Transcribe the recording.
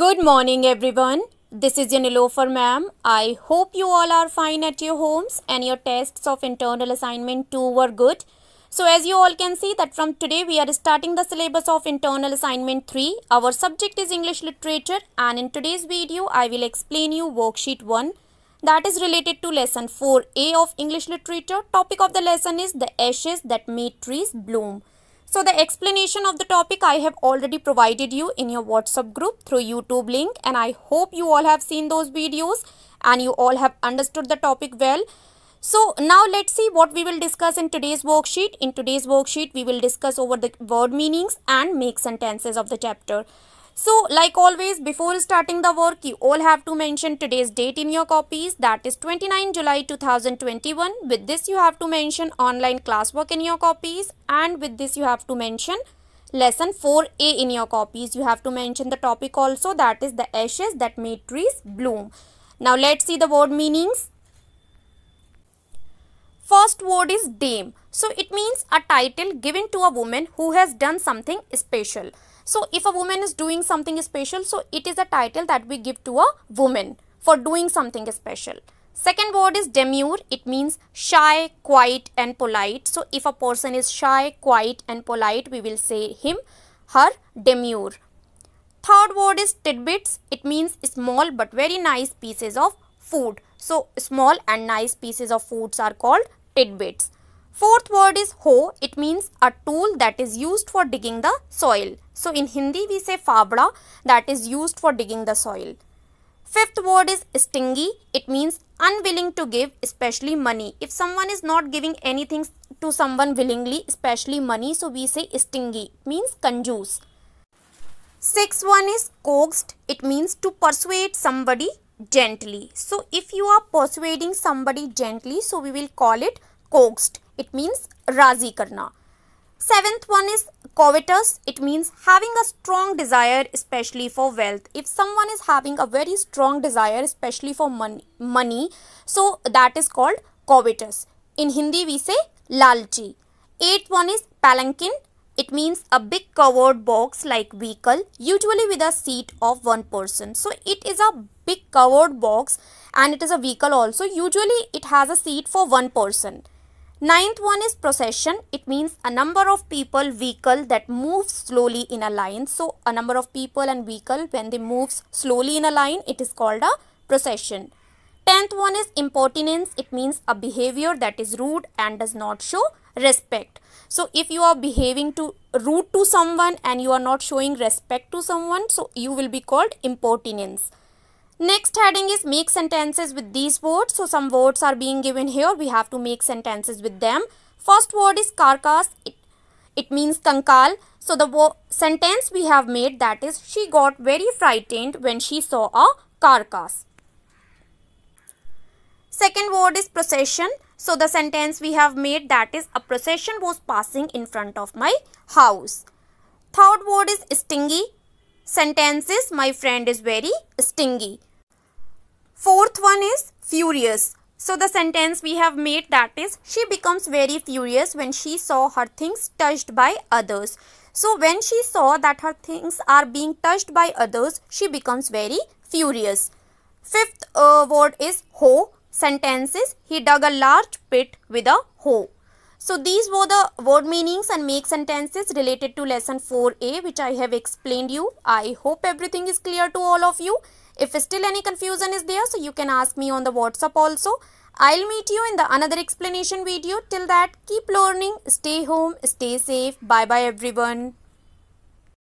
Good morning everyone. This is your Nilofer ma'am. I hope you all are fine at your homes and your tests of internal assignment 2 were good. So as you all can see that from today we are starting the syllabus of internal assignment 3. Our subject is English literature and in today's video I will explain you worksheet 1 that is related to lesson 4a of English literature. Topic of the lesson is the ashes that made trees bloom. So the explanation of the topic I have already provided you in your WhatsApp group through YouTube link and I hope you all have seen those videos and you all have understood the topic well. So now let's see what we will discuss in today's worksheet. In today's worksheet, we will discuss over the word meanings and make sentences of the chapter. So like always before starting the work you all have to mention today's date in your copies that is 29 July 2021 with this you have to mention online classwork in your copies and with this you have to mention lesson 4a in your copies you have to mention the topic also that is the ashes that made trees bloom. Now let's see the word meanings. First word is dame. So it means a title given to a woman who has done something special. So if a woman is doing something special, so it is a title that we give to a woman for doing something special. Second word is demure. It means shy, quiet and polite. So if a person is shy, quiet and polite, we will say him, her demure. Third word is tidbits. It means small but very nice pieces of food. So small and nice pieces of foods are called tidbits. Fourth word is hoe. It means a tool that is used for digging the soil. So in Hindi we say fabra that is used for digging the soil. Fifth word is stingy. It means unwilling to give especially money. If someone is not giving anything to someone willingly especially money so we say stingy means conjuice. Sixth one is coaxed. It means to persuade somebody gently. So if you are persuading somebody gently, so we will call it coaxed. It means razi karna. Seventh one is covetous. It means having a strong desire, especially for wealth. If someone is having a very strong desire, especially for money, so that is called covetous. In Hindi, we say lalchi. Eighth one is palanquin. It means a big covered box like vehicle usually with a seat of one person. So it is a big covered box and it is a vehicle also. Usually it has a seat for one person. Ninth one is procession. It means a number of people, vehicle that moves slowly in a line. So a number of people and vehicle when they moves slowly in a line, it is called a procession. Tenth one is impertinence. It means a behavior that is rude and does not show respect so if you are behaving to rude to someone and you are not showing respect to someone so you will be called impertinence next heading is make sentences with these words so some words are being given here we have to make sentences with them first word is carcass it, it means kankal so the sentence we have made that is she got very frightened when she saw a carcass second word is procession so the sentence we have made that is a procession was passing in front of my house. Third word is stingy. Sentence is my friend is very stingy. Fourth one is furious. So the sentence we have made that is she becomes very furious when she saw her things touched by others. So when she saw that her things are being touched by others, she becomes very furious. Fifth uh, word is ho sentences, he dug a large pit with a hoe. So these were the word meanings and make sentences related to lesson 4a which I have explained you. I hope everything is clear to all of you. If still any confusion is there so you can ask me on the WhatsApp also. I'll meet you in the another explanation video. Till that keep learning, stay home, stay safe. Bye bye everyone.